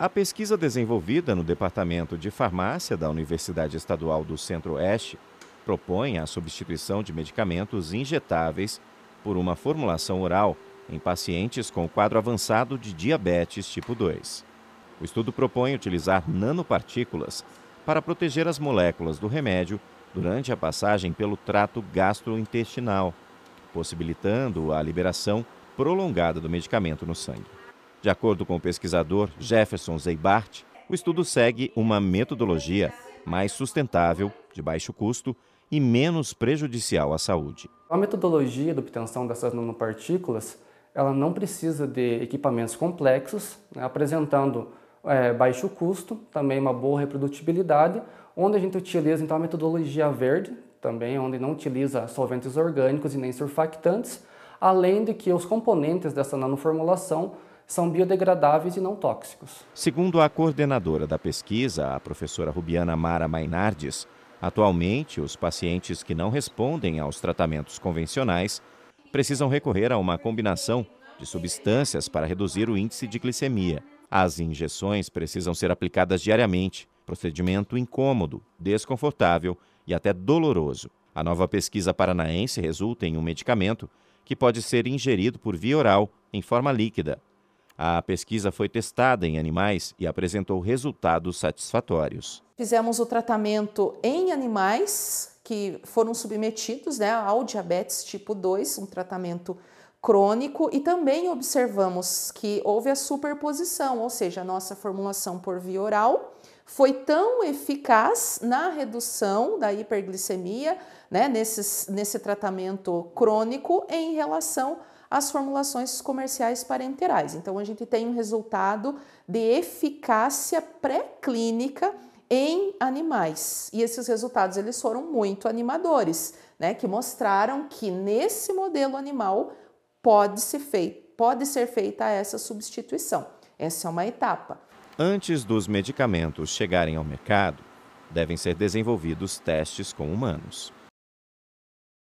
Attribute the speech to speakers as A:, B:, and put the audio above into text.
A: A pesquisa desenvolvida no Departamento de Farmácia da Universidade Estadual do Centro-Oeste propõe a substituição de medicamentos injetáveis por uma formulação oral em pacientes com quadro avançado de diabetes tipo 2. O estudo propõe utilizar nanopartículas para proteger as moléculas do remédio durante a passagem pelo trato gastrointestinal, possibilitando a liberação prolongada do medicamento no sangue. De acordo com o pesquisador Jefferson Zeibart, o estudo segue uma metodologia mais sustentável, de baixo custo e menos prejudicial à saúde.
B: A metodologia de obtenção dessas nanopartículas ela não precisa de equipamentos complexos, né, apresentando é, baixo custo, também uma boa reprodutibilidade, onde a gente utiliza então a metodologia verde, também onde não utiliza solventes orgânicos e nem surfactantes, além de que os componentes dessa nanoformulação são biodegradáveis e não tóxicos.
A: Segundo a coordenadora da pesquisa, a professora Rubiana Mara Mainardes, atualmente os pacientes que não respondem aos tratamentos convencionais precisam recorrer a uma combinação de substâncias para reduzir o índice de glicemia. As injeções precisam ser aplicadas diariamente, procedimento incômodo, desconfortável e até doloroso. A nova pesquisa paranaense resulta em um medicamento que pode ser ingerido por via oral em forma líquida, a pesquisa foi testada em animais e apresentou resultados satisfatórios.
C: Fizemos o tratamento em animais que foram submetidos né, ao diabetes tipo 2, um tratamento crônico, e também observamos que houve a superposição, ou seja, a nossa formulação por via oral foi tão eficaz na redução da hiperglicemia, né, nesses, nesse tratamento crônico, em relação as formulações comerciais parenterais. Então, a gente tem um resultado de eficácia pré-clínica em animais. E esses resultados eles foram muito animadores, né, que mostraram que nesse modelo animal pode se feito, pode ser feita essa substituição. Essa é uma etapa.
A: Antes dos medicamentos chegarem ao mercado, devem ser desenvolvidos testes com humanos.